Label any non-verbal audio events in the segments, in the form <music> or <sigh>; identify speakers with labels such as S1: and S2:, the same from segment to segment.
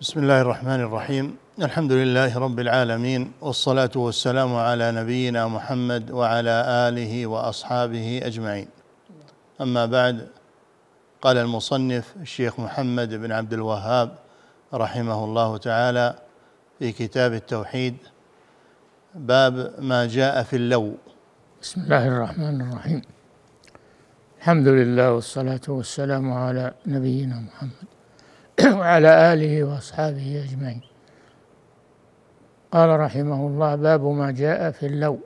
S1: بسم الله الرحمن الرحيم الحمد لله رب العالمين والصلاه والسلام على نبينا محمد وعلى اله واصحابه اجمعين اما بعد قال المصنف الشيخ محمد بن عبد الوهاب رحمه الله تعالى في كتاب التوحيد باب ما جاء في اللو بسم الله الرحمن
S2: الرحيم الحمد لله والصلاه والسلام على نبينا محمد <coughs> وعلى آله وأصحابه أجمعين قال رحمه الله باب ما جاء في اللو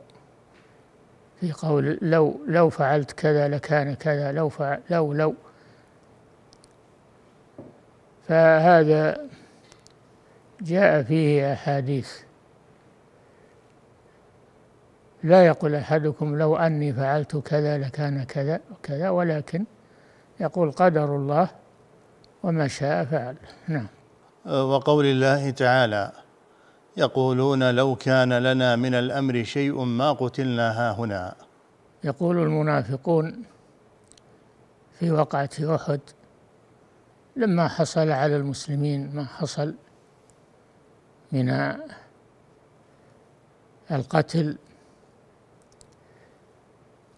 S2: في قول لو لو فعلت كذا لكان كذا لو فعل لو لو فهذا جاء فيه أحاديث لا يقول أحدكم لو أني فعلت كذا لكان كذا وكذا ولكن يقول قدر الله وما شاء فعل نعم
S1: وقول الله تعالى يقولون لو كان لنا من الأمر شيء ما قتلنا ها هنا
S2: يقول المنافقون في وقعة أحد لما حصل على المسلمين ما حصل من القتل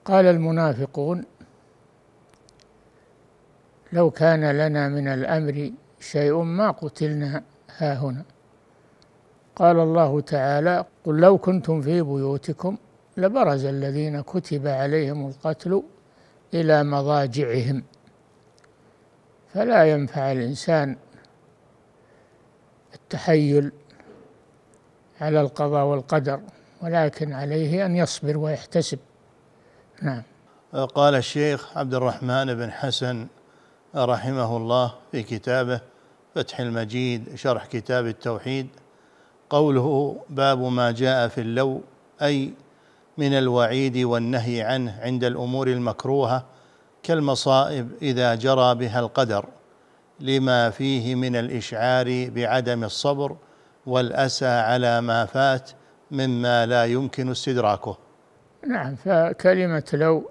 S2: قال المنافقون لو كان لنا من الأمر شيء ما قتلنا ها هنا قال الله تعالى قل لو كنتم في بيوتكم لبرز الذين كتب عليهم القتل إلى مضاجعهم فلا ينفع الإنسان التحيل على القضاء والقدر ولكن عليه أن يصبر ويحتسب نعم
S1: قال الشيخ عبد الرحمن بن حسن رحمه الله في كتابه فتح المجيد شرح كتاب التوحيد قوله باب ما جاء في اللو أي من الوعيد والنهي عنه عند الأمور المكروهة كالمصائب إذا جرى بها القدر لما فيه من الإشعار بعدم الصبر والأسى على ما فات مما لا يمكن استدراكه
S2: نعم فكلمة لو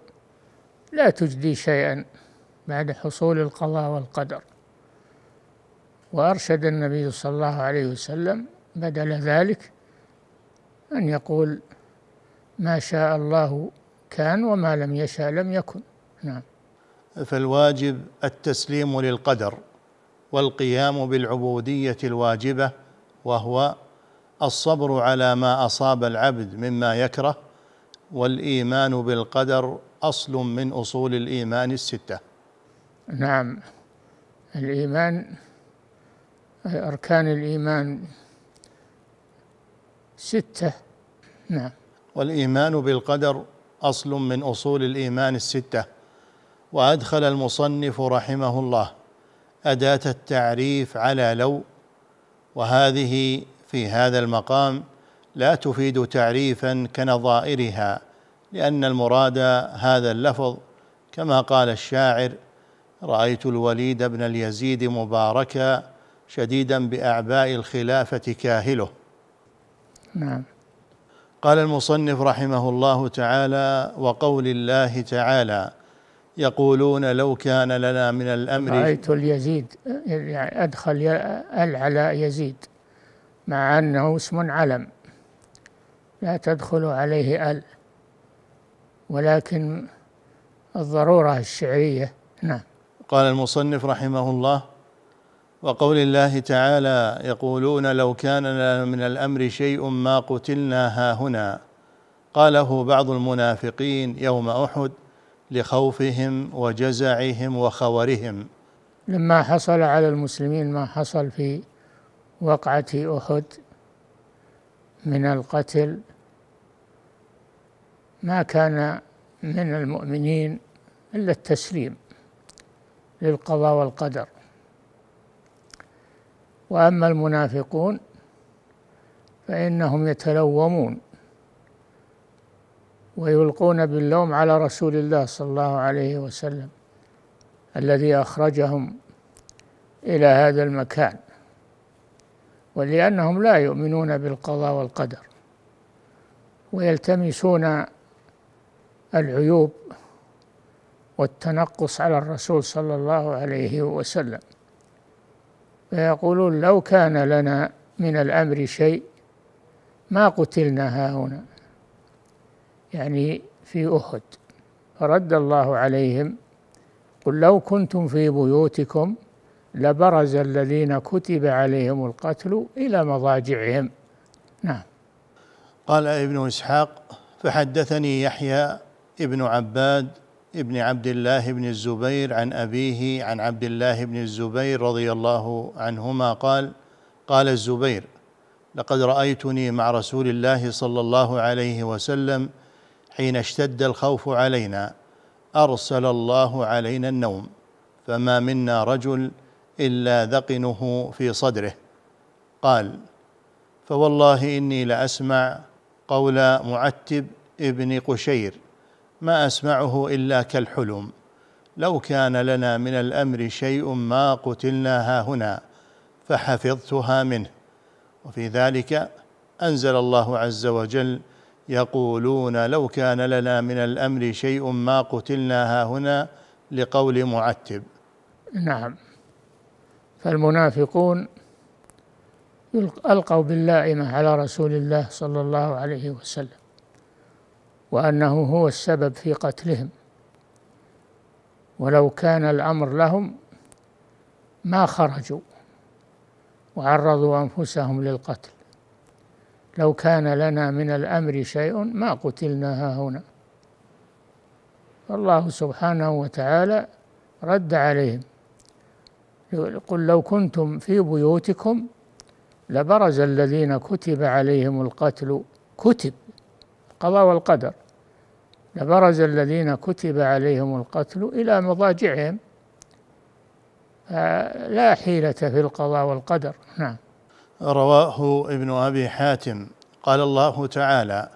S2: لا تجدي شيئا بعد حصول القضاء والقدر وأرشد النبي صلى الله عليه وسلم بدل ذلك أن يقول ما شاء الله كان وما لم يشاء لم يكن نعم
S1: فالواجب التسليم للقدر والقيام بالعبودية الواجبة وهو الصبر على ما أصاب العبد مما يكره والإيمان بالقدر أصل من أصول الإيمان الستة
S2: نعم الإيمان أركان الإيمان ستة نعم
S1: والإيمان بالقدر أصل من أصول الإيمان الستة وأدخل المصنف رحمه الله أداة التعريف على لو وهذه في هذا المقام لا تفيد تعريفا كنظائرها لأن المراد هذا اللفظ كما قال الشاعر رأيت الوليد بن اليزيد مباركا شديدا بأعباء الخلافة كاهله نعم قال المصنف رحمه الله تعالى وقول الله تعالى يقولون لو كان لنا من الأمر رأيت
S2: اليزيد يعني أدخل ال على يزيد مع أنه اسم علم لا تدخل عليه ال ولكن الضرورة الشعرية نعم
S1: قال المصنف رحمه الله وقول الله تعالى يقولون لو كان لنا من الامر شيء ما قتلنا هنا قاله بعض المنافقين يوم احد لخوفهم وجزعهم وخورهم
S2: لما حصل على المسلمين ما حصل في وقعه احد من القتل ما كان من المؤمنين الا التسليم للقضاء والقدر واما المنافقون فانهم يتلومون ويلقون باللوم على رسول الله صلى الله عليه وسلم الذي اخرجهم الى هذا المكان ولانهم لا يؤمنون بالقضاء والقدر ويلتمسون العيوب والتنقص على الرسول صلى الله عليه وسلم فيقولون لو كان لنا من الأمر شيء ما قتلنا هنا يعني في أحد فرد الله عليهم قل لو كنتم في بيوتكم لبرز الذين كتب عليهم القتل إلى مضاجعهم نعم قال ابن إسحاق
S1: فحدثني يحيى ابن عباد ابن عبد الله بن الزبير عن أبيه عن عبد الله بن الزبير رضي الله عنهما قال قال الزبير لقد رأيتني مع رسول الله صلى الله عليه وسلم حين اشتد الخوف علينا أرسل الله علينا النوم فما منا رجل إلا ذقنه في صدره قال فوالله إني لأسمع قول معتب ابن قشير ما اسمعه الا كالحلم لو كان لنا من الامر شيء ما قتلنا هنا فحفظتها منه وفي ذلك انزل الله عز وجل يقولون لو كان لنا من الامر شيء ما قتلنا هنا لقول معتب
S2: نعم فالمنافقون القوا باللائمه على رسول الله صلى الله عليه وسلم وأنه هو السبب في قتلهم ولو كان الأمر لهم ما خرجوا وعرضوا أنفسهم للقتل لو كان لنا من الأمر شيء ما قتلنا ها هنا فالله سبحانه وتعالى رد عليهم قل لو كنتم في بيوتكم لبرز الذين كتب عليهم القتل كتب القضاء والقدر لبرز الذين كتب عليهم القتل إلى مضاجعهم آه، لا حيلة في القضاء والقدر نعم
S1: رواه ابن أبي حاتم قال الله تعالى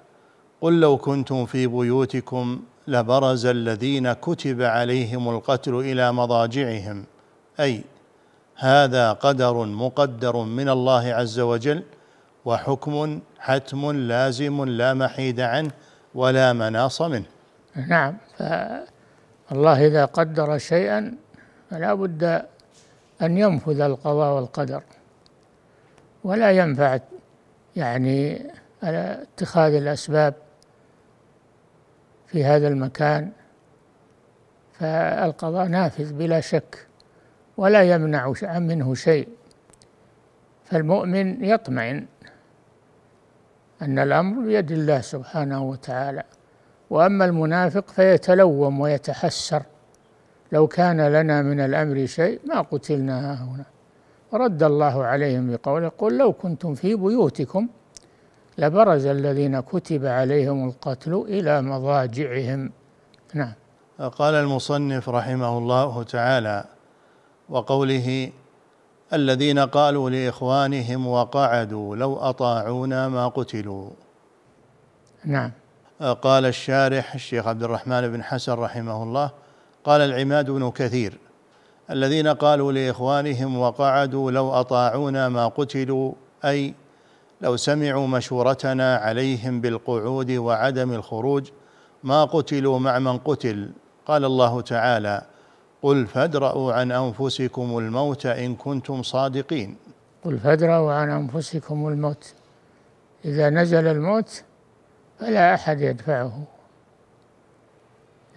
S1: قل لو كنتم في بيوتكم لبرز الذين كتب عليهم القتل إلى مضاجعهم أي هذا قدر مقدر من الله عز وجل وحكم حتم لازم لا محيد عنه ولا مناص منه
S2: نعم فالله إذا قدر شيئا فلا بد أن ينفذ القضاء والقدر ولا ينفع يعني اتخاذ الأسباب في هذا المكان فالقضاء نافذ بلا شك ولا يمنع منه شيء فالمؤمن يطمئن أن الأمر بيد الله سبحانه وتعالى وأما المنافق فيتلوم ويتحسر لو كان لنا من الأمر شيء ما قتلنا هنا رد الله عليهم بقوله قل لو كنتم في بيوتكم لبرز الذين كتب عليهم القتل إلى مضاجعهم نعم
S1: قال المصنف رحمه الله تعالى وقوله الذين قالوا لاخوانهم وقعدوا لو اطاعونا ما قتلوا نعم قال الشارح الشيخ عبد الرحمن بن حسن رحمه الله قال العماد بن كثير الذين قالوا لاخوانهم وقعدوا لو اطاعونا ما قتلوا اي لو سمعوا مشورتنا عليهم بالقعود وعدم الخروج ما قتلوا مع من قتل قال الله تعالى قل فادرأوا عن أنفسكم الموت إن كنتم صادقين
S2: قل فادرأوا عن أنفسكم الموت إذا نزل الموت فلا أحد يدفعه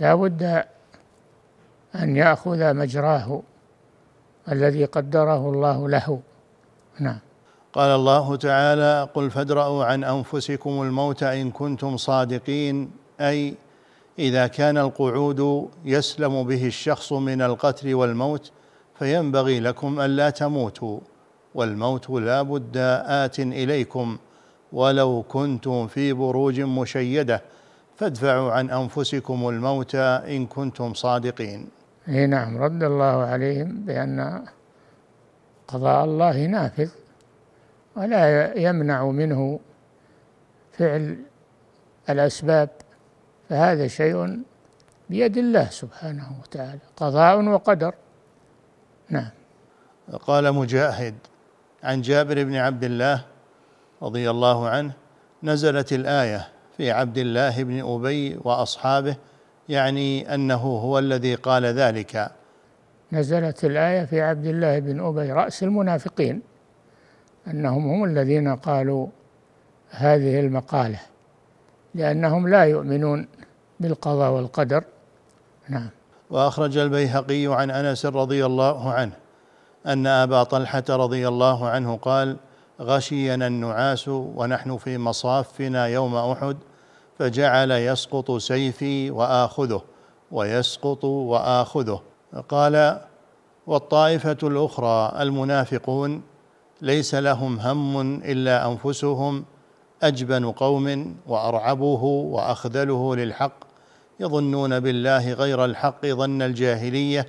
S2: لا بد أن يأخذ مجراه الذي قدره الله له
S1: نعم قال الله تعالى قل فادرأوا عن أنفسكم الموت إن كنتم صادقين أي اذا كان القعود يسلم به الشخص من القتل والموت فينبغي لكم الا تموتوا والموت لا بد ات اليكم ولو كنتم في بروج مشيده فادفعوا عن انفسكم الموت ان كنتم صادقين.
S2: اي نعم رد الله عليهم بان قضاء الله نافذ ولا يمنع منه فعل الاسباب فهذا شيء بيد الله سبحانه وتعالى قضاء وقدر
S1: نعم قال مجاهد عن جابر بن عبد الله رضي الله عنه نزلت الايه في عبد الله بن ابي واصحابه يعني انه هو الذي قال ذلك
S2: نزلت الايه في عبد الله بن ابي راس المنافقين انهم هم الذين قالوا هذه المقاله لانهم لا يؤمنون بالقضاء والقدر نعم
S1: وأخرج البيهقي عن أنس رضي الله عنه أن أبا طلحة رضي الله عنه قال غشينا النعاس ونحن في مصافنا يوم أحد فجعل يسقط سيفي وآخذه ويسقط وآخذه قال والطائفة الأخرى المنافقون ليس لهم هم إلا أنفسهم أجبن قوم وأرعبه وأخذله للحق يظنون بالله غير الحق ظن الجاهليه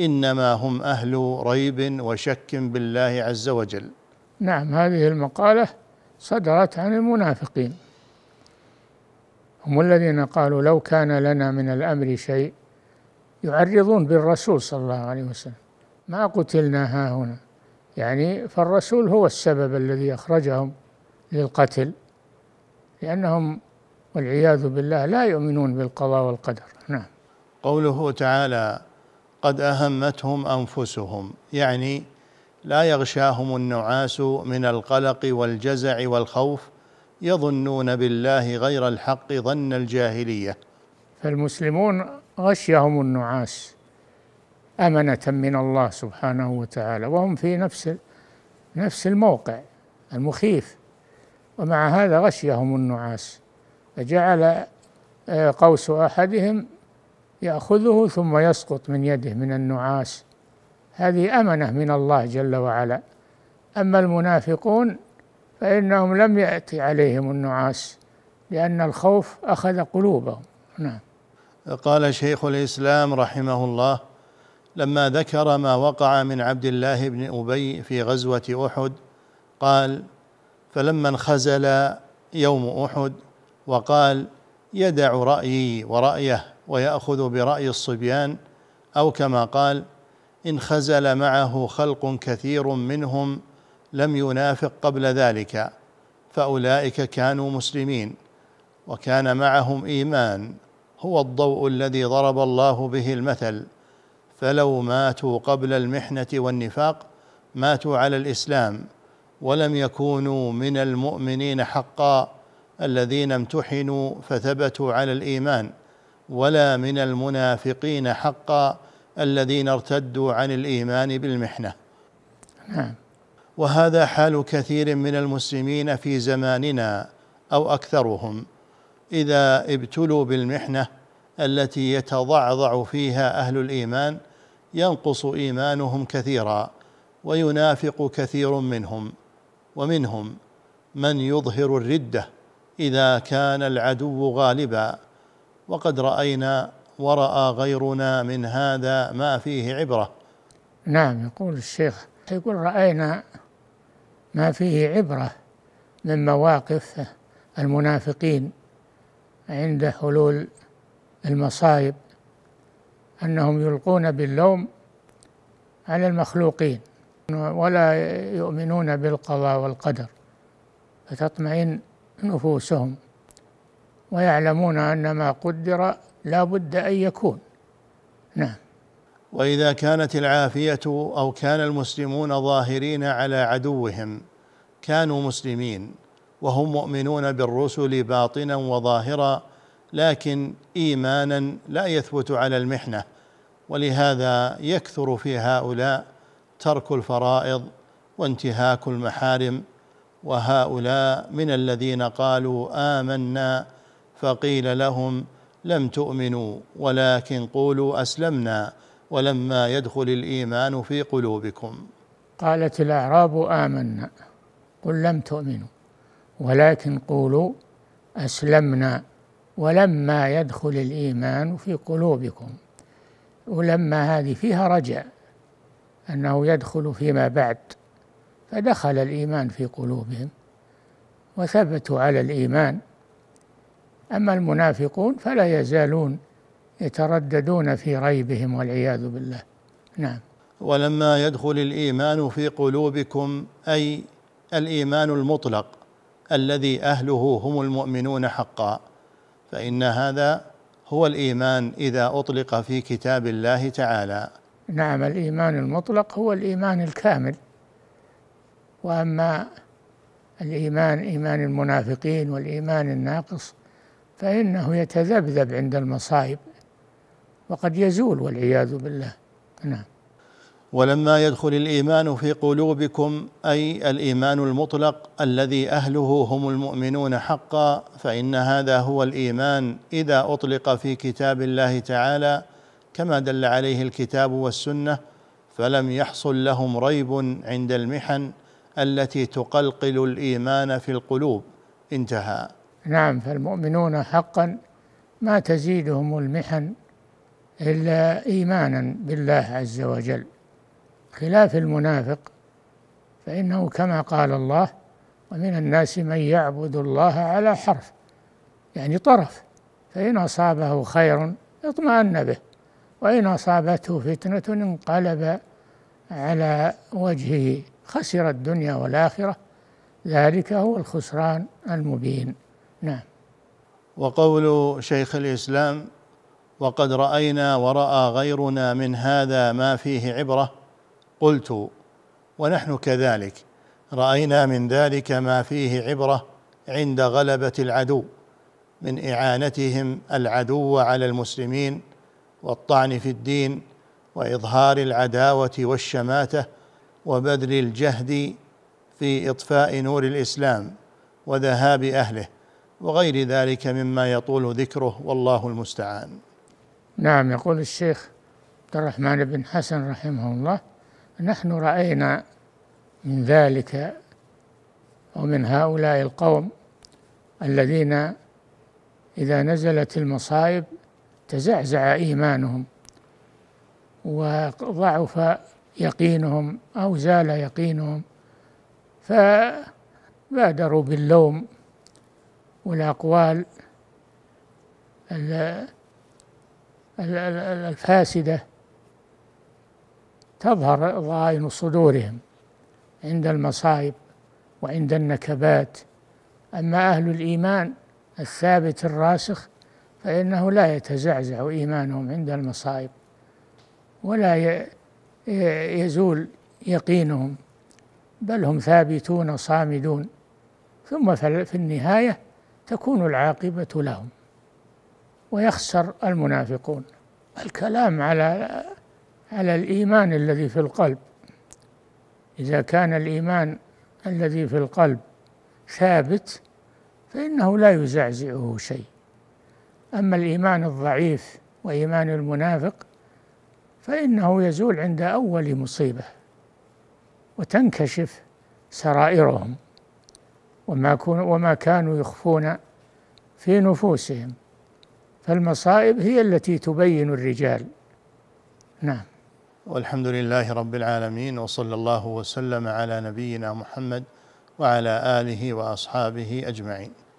S1: انما هم اهل ريب وشك بالله عز وجل
S2: نعم هذه المقاله صدرت عن المنافقين هم الذين قالوا لو كان لنا من الامر شيء يعرضون بالرسول صلى الله عليه وسلم ما قتلنا ها هنا يعني فالرسول هو السبب الذي اخرجهم للقتل لانهم والعياذ بالله لا يؤمنون بالقضاء والقدر نعم قوله تعالى
S1: قد أهمتهم أنفسهم يعني لا يغشاهم النعاس من القلق والجزع والخوف يظنون بالله غير الحق ظن الجاهلية
S2: فالمسلمون غشيهم النعاس أمنة من الله سبحانه وتعالى وهم في نفس نفس الموقع المخيف ومع هذا غشيهم النعاس فجعل آه، قوس أحدهم يأخذه ثم يسقط من يده من النعاس هذه أمنة من الله جل وعلا أما المنافقون فإنهم لم يأتي عليهم النعاس لأن الخوف أخذ قلوبهم نعم
S1: قال شيخ الإسلام رحمه الله لما ذكر ما وقع من عبد الله بن أبي في غزوة أحد قال فلما انخزل يوم أحد وقال يدع رأيي ورأيه ويأخذ برأي الصبيان أو كما قال إن خزل معه خلق كثير منهم لم ينافق قبل ذلك فأولئك كانوا مسلمين وكان معهم إيمان هو الضوء الذي ضرب الله به المثل فلو ماتوا قبل المحنة والنفاق ماتوا على الإسلام ولم يكونوا من المؤمنين حقا الذين امتحنوا فثبتوا على الايمان ولا من المنافقين حقا الذين ارتدوا عن الايمان بالمحنه نعم وهذا حال كثير من المسلمين في زماننا او اكثرهم اذا ابتلوا بالمحنه التي يتضعضع فيها اهل الايمان ينقص ايمانهم كثيرا وينافق كثير منهم ومنهم من يظهر الرده اذا كان العدو غالبا وقد راينا وراى غيرنا من هذا ما فيه عبره
S2: نعم يقول الشيخ يقول راينا ما فيه عبره من مواقف المنافقين عند حلول المصائب انهم يلقون باللوم على المخلوقين ولا يؤمنون بالقضاء والقدر فتطمئن نفوسهم ويعلمون أن ما قدر لا بد أن يكون
S1: نعم وإذا كانت العافية أو كان المسلمون ظاهرين على عدوهم كانوا مسلمين وهم مؤمنون بالرسل باطنا وظاهرا لكن إيمانا لا يثبت على المحنة ولهذا يكثر في هؤلاء ترك الفرائض وانتهاك المحارم وهؤلاء من الذين قالوا آمنا فقيل لهم لم تؤمنوا ولكن قولوا أسلمنا ولما يدخل الإيمان في قلوبكم
S2: قالت الأعراب آمنا قل لم تؤمنوا ولكن قولوا أسلمنا ولما يدخل الإيمان في قلوبكم ولما هذه فيها رجع أنه يدخل فيما بعد فدخل الإيمان في قلوبهم وثبتوا على الإيمان أما المنافقون فلا يزالون يترددون في ريبهم والعياذ بالله نعم
S1: ولما يدخل الإيمان في قلوبكم أي الإيمان المطلق الذي أهله هم المؤمنون حقا فإن هذا هو الإيمان إذا أطلق في كتاب الله تعالى
S2: نعم الإيمان المطلق هو الإيمان الكامل وأما الإيمان إيمان المنافقين والإيمان الناقص فإنه يتذبذب عند المصائب وقد يزول والعياذ بالله نعم
S1: ولما يدخل الايمان في قلوبكم اي الايمان المطلق الذي اهله هم المؤمنون حقا فان هذا هو الايمان اذا اطلق في كتاب الله تعالى كما دل عليه الكتاب والسنه فلم يحصل لهم ريب عند المحن التي تقلقل الايمان في القلوب انتهى
S2: نعم فالمؤمنون حقا ما تزيدهم المحن الا ايمانا بالله عز وجل خلاف المنافق فانه كما قال الله ومن الناس من يعبد الله على حرف يعني طرف فان اصابه خير اطمأن به وإن أصابته فتنة انقلب على وجهه خسر الدنيا والآخرة ذلك هو الخسران المبين نعم
S1: وقول شيخ الإسلام وقد رأينا ورأى غيرنا من هذا ما فيه عبرة قلت ونحن كذلك رأينا من ذلك ما فيه عبرة عند غلبة العدو من إعانتهم العدو على المسلمين والطعن في الدين وإظهار العداوة والشماتة وبذل الجهد في اطفاء نور الاسلام وذهاب اهله وغير ذلك مما يطول ذكره والله المستعان.
S2: نعم يقول الشيخ عبد الرحمن بن حسن رحمه الله نحن راينا من ذلك ومن هؤلاء القوم الذين اذا نزلت المصائب تزعزع ايمانهم وضعف يقينهم أو زال يقينهم فبادروا باللوم والأقوال الفاسدة تظهر ضائن صدورهم عند المصائب وعند النكبات أما أهل الإيمان الثابت الراسخ فإنه لا يتزعزع إيمانهم عند المصائب ولا يزول يقينهم بل هم ثابتون صامدون ثم في النهايه تكون العاقبه لهم ويخسر المنافقون الكلام على على الايمان الذي في القلب اذا كان الايمان الذي في القلب ثابت فانه لا يزعزعه شيء اما الايمان الضعيف وايمان المنافق فإنه يزول عند أول مصيبة وتنكشف سرائرهم وما, وما كانوا يخفون في نفوسهم فالمصائب هي التي تبين الرجال نعم
S1: والحمد لله رب العالمين وصلى الله وسلم على نبينا محمد وعلى اله واصحابه اجمعين